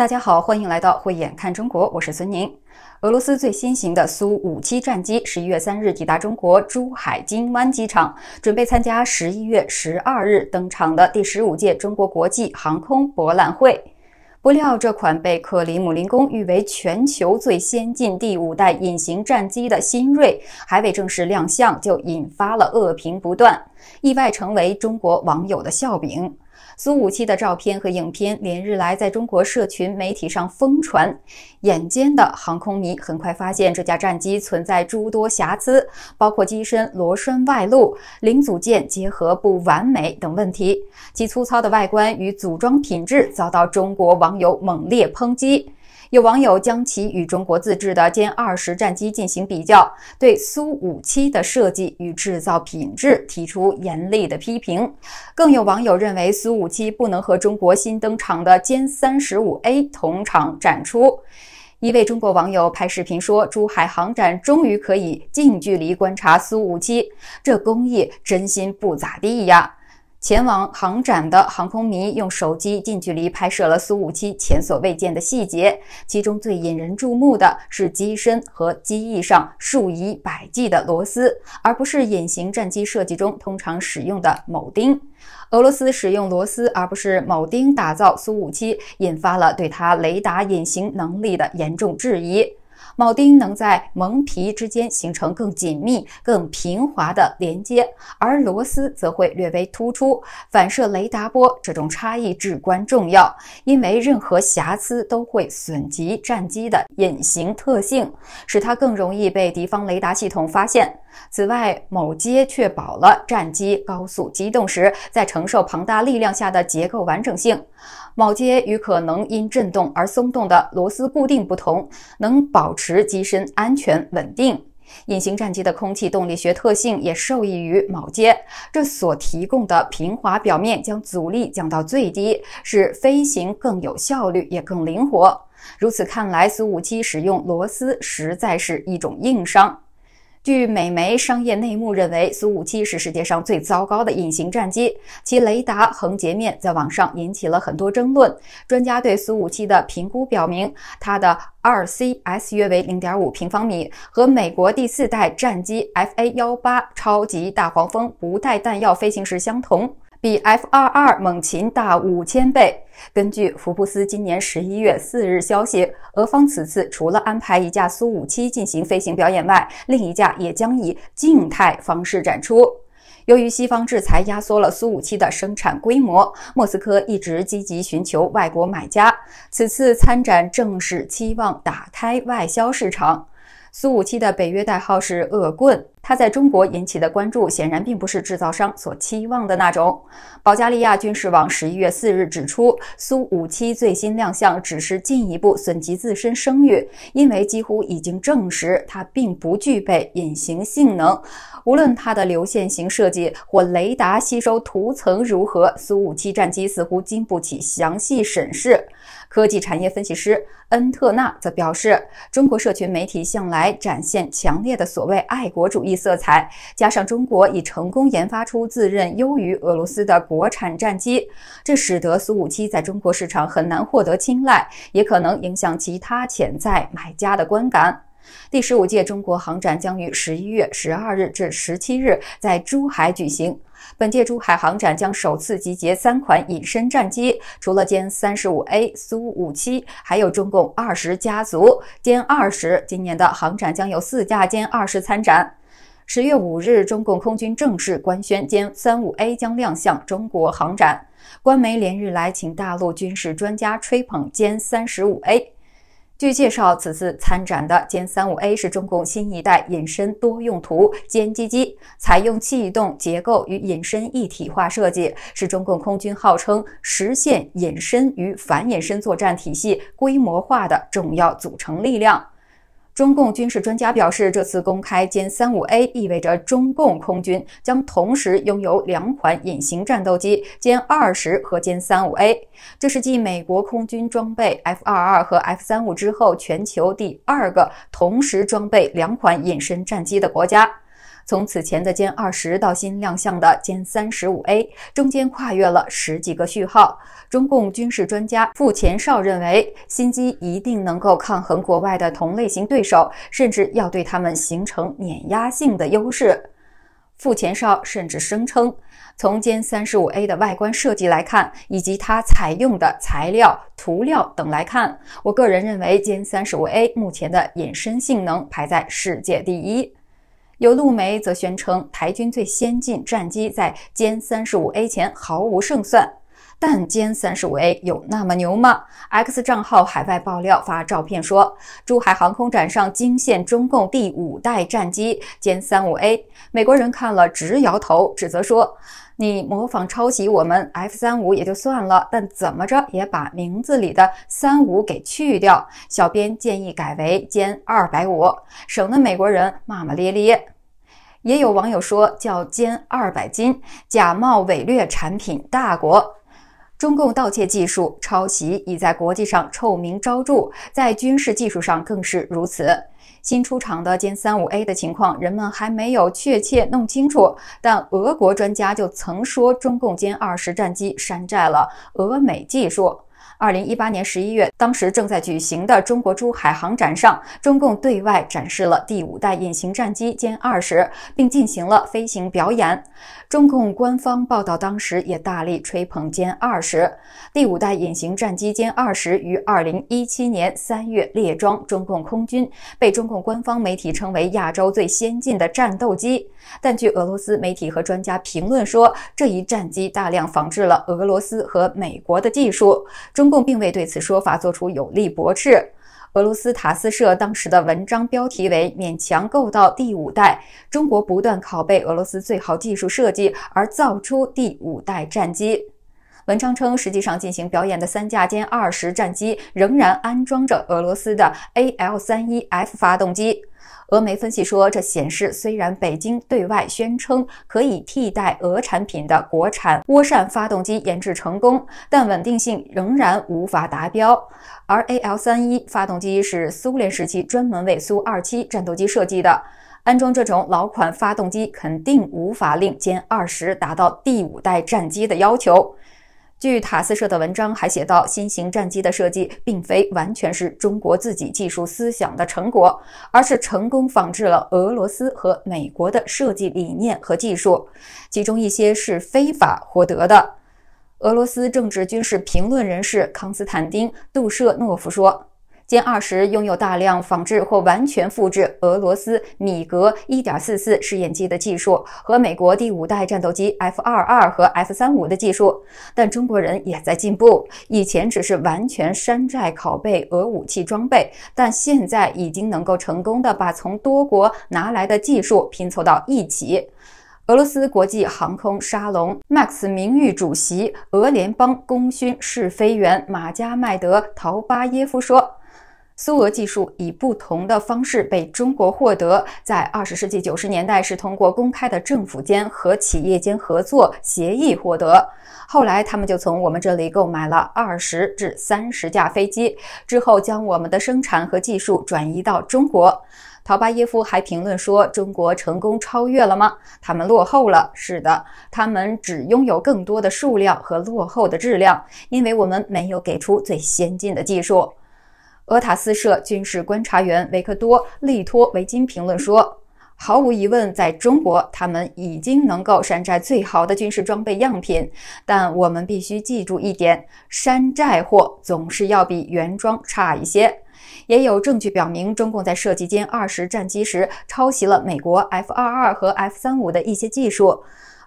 大家好，欢迎来到慧眼看中国，我是孙宁。俄罗斯最新型的苏五七战机十一月三日抵达中国珠海金湾机场，准备参加十一月十二日登场的第十五届中国国际航空博览会。不料，这款被克里姆林宫誉为全球最先进第五代隐形战机的新锐，还未正式亮相就引发了恶评不断，意外成为中国网友的笑柄。苏五七的照片和影片连日来在中国社群媒体上疯传，眼尖的航空迷很快发现，这架战机存在诸多瑕疵，包括机身螺栓外露、零组件结合不完美等问题，其粗糙的外观与组装品质遭到中国网友猛烈抨击。有网友将其与中国自制的歼二十战机进行比较，对苏五七的设计与制造品质提出严厉的批评。更有网友认为，苏五七不能和中国新登场的歼三十五 A 同场展出。一位中国网友拍视频说：“珠海航展终于可以近距离观察苏五七，这工艺真心不咋地呀。”前往航展的航空迷用手机近距离拍摄了苏五七前所未见的细节，其中最引人注目的是机身和机翼上数以百计的螺丝，而不是隐形战机设计中通常使用的铆钉。俄罗斯使用螺丝而不是铆钉打造苏五七，引发了对它雷达隐形能力的严重质疑。铆钉能在蒙皮之间形成更紧密、更平滑的连接，而螺丝则会略微突出，反射雷达波。这种差异至关重要，因为任何瑕疵都会损及战机的隐形特性，使它更容易被敌方雷达系统发现。此外，某接确保了战机高速机动时在承受庞大力量下的结构完整性。铆接与可能因振动而松动的螺丝固定不同，能保持机身安全稳定。隐形战机的空气动力学特性也受益于铆接，这所提供的平滑表面将阻力降到最低，使飞行更有效率也更灵活。如此看来，苏五七使用螺丝实在是一种硬伤。据美媒《商业内幕》认为，苏五七是世界上最糟糕的隐形战机，其雷达横截面在网上引起了很多争论。专家对苏五七的评估表明，它的 RCS 约为零点五平方米，和美国第四代战机 F A 幺八超级大黄蜂不带弹药飞行时相同。比 F 二二猛禽大五千倍。根据福布斯今年十一月四日消息，俄方此次除了安排一架苏五七进行飞行表演外，另一架也将以静态方式展出。由于西方制裁压缩了苏五七的生产规模，莫斯科一直积极寻求外国买家。此次参展正是期望打开外销市场。苏五七的北约代号是恶棍。它在中国引起的关注显然并不是制造商所期望的那种。保加利亚军事网十一月四日指出，苏五七最新亮相只是进一步损及自身声誉，因为几乎已经证实它并不具备隐形性能。无论它的流线型设计或雷达吸收涂层如何，苏五七战机似乎经不起详细审视。科技产业分析师恩特纳则表示，中国社群媒体向来展现强烈的所谓爱国主义。色彩加上中国已成功研发出自认优于俄罗斯的国产战机，这使得苏五七在中国市场很难获得青睐，也可能影响其他潜在买家的观感。第十五届中国航展将于十一月十二日至十七日在珠海举行。本届珠海航展将首次集结三款隐身战机，除了歼三十五 A、苏五七，还有中共二十家族歼二十。今年的航展将有四架歼二十参展。十月五日，中共空军正式官宣歼三五 A 将亮相中国航展。官媒连日来请大陆军事专家吹捧歼三十五 A。据介绍，此次参展的歼三五 A 是中共新一代隐身多用途歼击机，采用气动结构与隐身一体化设计，是中共空军号称实现隐身与反隐身作战体系规模化的重要组成力量。中共军事专家表示，这次公开歼三五 A 意味着中共空军将同时拥有两款隐形战斗机，歼二十和歼三五 A。这是继美国空军装备 F 二二和 F 三五之后，全球第二个同时装备两款隐身战机的国家。从此前的歼二十到新亮相的歼三十五 A，中间跨越了十几个序号。中共军事专家傅前哨认为，新机一定能够抗衡国外的同类型对手，甚至要对他们形成碾压性的优势。傅前哨甚至声称，从歼三十五 A 的外观设计来看，以及它采用的材料、涂料等来看，我个人认为歼三十五 A 目前的隐身性能排在世界第一。有路媒则宣称，台军最先进战机在歼三十五 A 前毫无胜算。但歼三十五 A 有那么牛吗？X 账号海外爆料发照片说，珠海航空展上惊现中共第五代战机歼三五 A，美国人看了直摇头，指责说：“你模仿抄袭我们 F 三五也就算了，但怎么着也把名字里的三五给去掉。”小编建议改为歼二百五，省得美国人骂骂咧咧。也有网友说叫歼二百斤，假冒伪劣产品大国，中共盗窃技术、抄袭已在国际上臭名昭著，在军事技术上更是如此。新出厂的歼三五 A 的情况，人们还没有确切弄清楚，但俄国专家就曾说中共歼二十战机山寨了俄美技术。二零一八年十一月，当时正在举行的中国珠海航展上，中共对外展示了第五代隐形战机歼二十，并进行了飞行表演。中共官方报道当时也大力吹捧歼二十。第五代隐形战机歼二十于二零一七年三月列装中共空军，被中共官方媒体称为亚洲最先进的战斗机。但据俄罗斯媒体和专家评论说，这一战机大量仿制了俄罗斯和美国的技术。中共并未对此说法做出有力驳斥。俄罗斯塔斯社当时的文章标题为“勉强够到第五代”，中国不断拷贝俄罗斯最好技术设计而造出第五代战机。文章称，实际上进行表演的三架歼二十战机仍然安装着俄罗斯的 AL-31F 发动机。俄媒分析说，这显示虽然北京对外宣称可以替代俄产品的国产涡扇发动机研制成功，但稳定性仍然无法达标。而 AL-31 发动机是苏联时期专门为苏 -27 战斗机设计的，安装这种老款发动机肯定无法令歼 -20 达到第五代战机的要求。据塔斯社的文章还写到，新型战机的设计并非完全是中国自己技术思想的成果，而是成功仿制了俄罗斯和美国的设计理念和技术，其中一些是非法获得的。俄罗斯政治军事评论人士康斯坦丁·杜舍诺夫说。歼二十拥有大量仿制或完全复制俄罗斯米格一点四四试验机的技术和美国第五代战斗机 F 二二和 F 三五的技术，但中国人也在进步。以前只是完全山寨拷贝俄武器装备，但现在已经能够成功的把从多国拿来的技术拼凑到一起。俄罗斯国际航空沙龙 MAX 名誉主席、俄联邦功勋试飞员马加麦德陶巴耶夫说。苏俄技术以不同的方式被中国获得，在二十世纪九十年代是通过公开的政府间和企业间合作协议获得。后来他们就从我们这里购买了二十至三十架飞机，之后将我们的生产和技术转移到中国。陶巴耶夫还评论说：“中国成功超越了吗？他们落后了。是的，他们只拥有更多的数量和落后的质量，因为我们没有给出最先进的技术。”俄塔斯社军事观察员维克多·利托维金评论说：“毫无疑问，在中国，他们已经能够山寨最好的军事装备样品，但我们必须记住一点：山寨货总是要比原装差一些。也有证据表明，中共在设计歼二十战机时抄袭了美国 F 二二和 F 三五的一些技术。”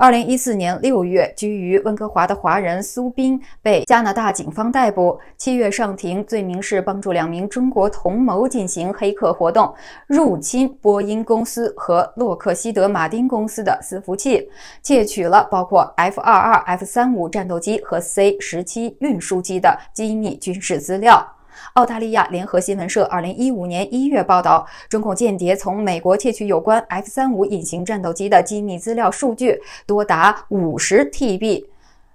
二零一四年六月，居于温哥华的华人苏斌被加拿大警方逮捕。七月上庭，罪名是帮助两名中国同谋进行黑客活动，入侵波音公司和洛克希德马丁公司的伺服器，窃取了包括 F 二二、F 三五战斗机和 C 十七运输机的机密军事资料。澳大利亚联合新闻社二零一五年一月报道，中共间谍从美国窃取有关 F 三五隐形战斗机的机密资料，数据多达五十 TB。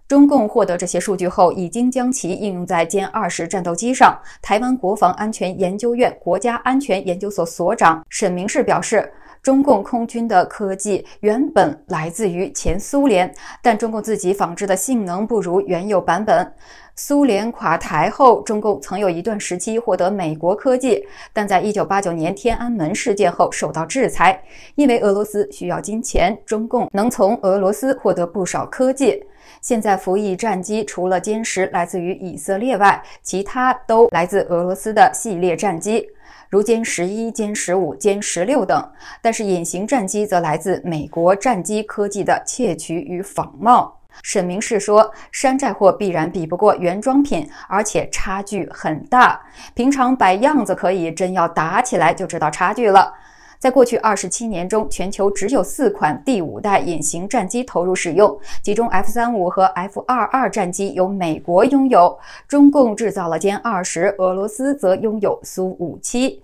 中共获得这些数据后，已经将其应用在歼二十战斗机上。台湾国防安全研究院国家安全研究所所长沈明士表示。中共空军的科技原本来自于前苏联，但中共自己仿制的性能不如原有版本。苏联垮台后，中共曾有一段时期获得美国科技，但在一九八九年天安门事件后受到制裁。因为俄罗斯需要金钱，中共能从俄罗斯获得不少科技。现在服役战机除了歼十来自于以色列外，其他都来自俄罗斯的系列战机，如歼十一、歼十五、歼十六等。但是隐形战机则来自美国战机科技的窃取与仿冒。沈明仕说，山寨货必然比不过原装品，而且差距很大。平常摆样子可以，真要打起来就知道差距了。在过去二十七年中，全球只有四款第五代隐形战机投入使用，其中 F 三五和 F 二二战机由美国拥有，中共制造了歼二十，俄罗斯则拥有苏五七。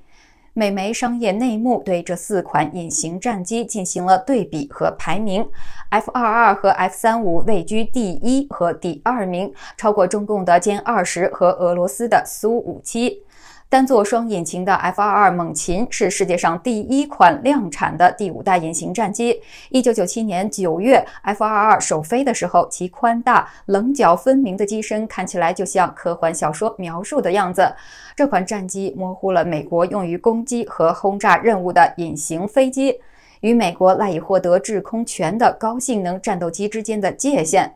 美媒《商业内幕》对这四款隐形战机进行了对比和排名，F 二二和 F 三五位居第一和第二名，超过中共的歼二十和俄罗斯的苏五七。单座双引擎的 F-22 猛禽是世界上第一款量产的第五代隐形战机。一九九七年九月，F-22 首飞的时候，其宽大、棱角分明的机身看起来就像科幻小说描述的样子。这款战机模糊了美国用于攻击和轰炸任务的隐形飞机与美国赖以获得制空权的高性能战斗机之间的界限。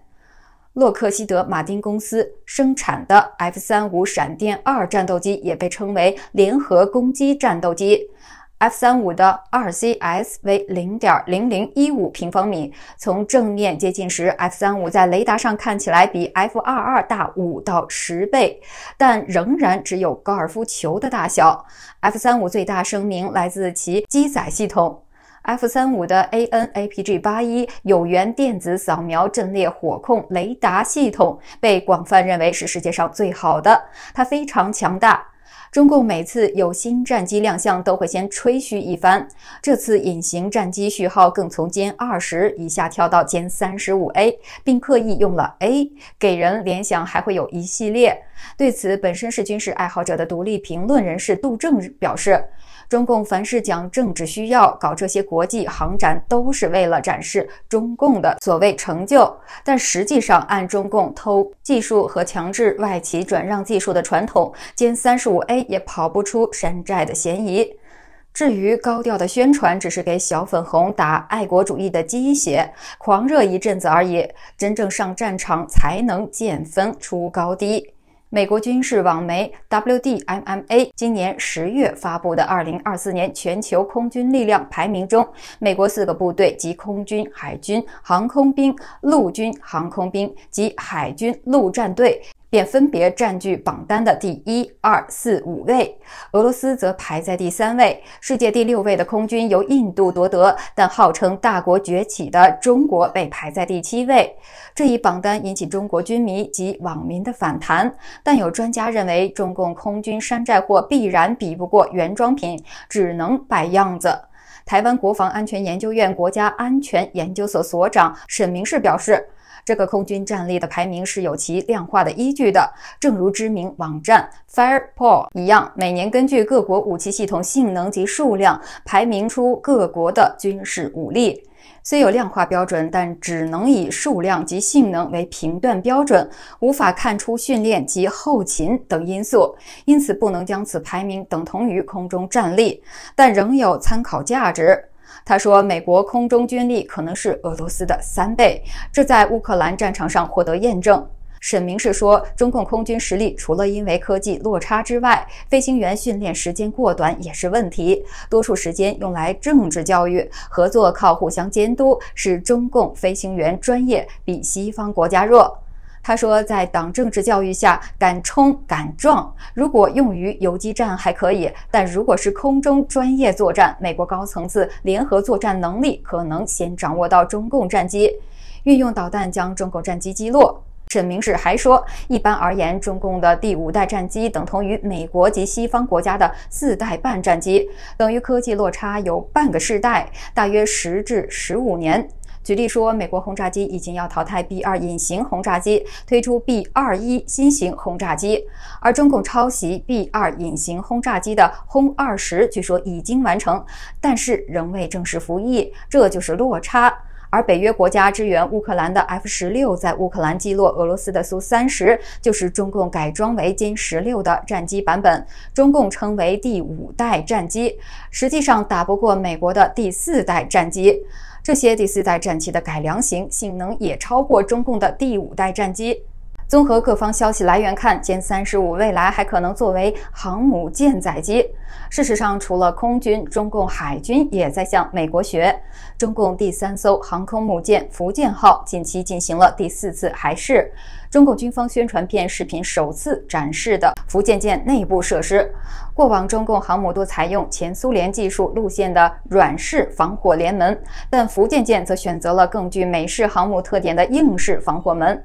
洛克希德·马丁公司生产的 F-35 闪电二战斗机也被称为联合攻击战斗机。F-35 的 RCS 为零点零零一五平方米。从正面接近时，F-35 在雷达上看起来比 F-22 大五到十倍，但仍然只有高尔夫球的大小。F-35 最大声明来自其机载系统。F 三五的 ANAPG 八一有源电子扫描阵列火控雷达系统被广泛认为是世界上最好的，它非常强大。中共每次有新战机亮相都会先吹嘘一番，这次隐形战机序号更从歼二十一下跳到歼三十五 A，并刻意用了 A，给人联想还会有一系列。对此，本身是军事爱好者的独立评论人士杜正表示：“中共凡是讲政治需要搞这些国际航展，都是为了展示中共的所谓成就。但实际上，按中共偷技术和强制外企转让技术的传统，歼三十五 A 也跑不出山寨的嫌疑。至于高调的宣传，只是给小粉红打爱国主义的鸡血，狂热一阵子而已。真正上战场，才能见分出高低。”美国军事网媒 WDMMA 今年十月发布的《二零二四年全球空军力量排名》中，美国四个部队及空军、海军航空兵、陆军航空兵及海军陆战队。便分别占据榜单的第一、二、四、五位，俄罗斯则排在第三位，世界第六位的空军由印度夺得，但号称大国崛起的中国被排在第七位。这一榜单引起中国军迷及网民的反弹，但有专家认为，中共空军山寨货必然比不过原装品，只能摆样子。台湾国防安全研究院国家安全研究所所长沈明世表示。这个空军战力的排名是有其量化的依据的，正如知名网站 FirePower 一样，每年根据各国武器系统性能及数量排名出各国的军事武力。虽有量化标准，但只能以数量及性能为评断标准，无法看出训练及后勤等因素，因此不能将此排名等同于空中战力，但仍有参考价值。他说，美国空中军力可能是俄罗斯的三倍，这在乌克兰战场上获得验证。沈明是说，中共空军实力除了因为科技落差之外，飞行员训练时间过短也是问题，多数时间用来政治教育，合作靠互相监督，使中共飞行员专业比西方国家弱。他说，在党政治教育下，敢冲敢撞。如果用于游击战还可以，但如果是空中专业作战，美国高层次联合作战能力可能先掌握到中共战机，运用导弹将中共战机击落。沈明士还说，一般而言，中共的第五代战机等同于美国及西方国家的四代半战机，等于科技落差有半个世代，大约十至十五年。举例说，美国轰炸机已经要淘汰 B 二隐形轰炸机，推出 B 二一新型轰炸机，而中共抄袭 B 二隐形轰炸机的轰二十，据说已经完成，但是仍未正式服役，这就是落差。而北约国家支援乌克兰的 F 十六，在乌克兰击落俄罗斯的苏三十，就是中共改装为歼十六的战机版本，中共称为第五代战机，实际上打不过美国的第四代战机。这些第四代战机的改良型性能也超过中共的第五代战机。综合各方消息来源看，歼三十五未来还可能作为航母舰载机。事实上，除了空军，中共海军也在向美国学。中共第三艘航空母舰“福建号”近期进行了第四次海试，中共军方宣传片视频首次展示的。福建舰内部设施，过往中共航母多采用前苏联技术路线的软式防火联门，但福建舰则选择了更具美式航母特点的硬式防火门。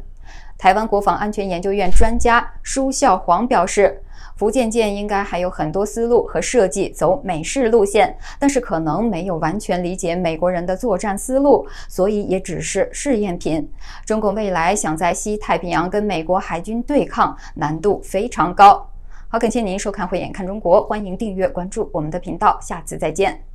台湾国防安全研究院专家舒孝煌表示。福建舰应该还有很多思路和设计走美式路线，但是可能没有完全理解美国人的作战思路，所以也只是试验品。中国未来想在西太平洋跟美国海军对抗，难度非常高。好，感谢您收看《慧眼看中国》，欢迎订阅关注我们的频道，下次再见。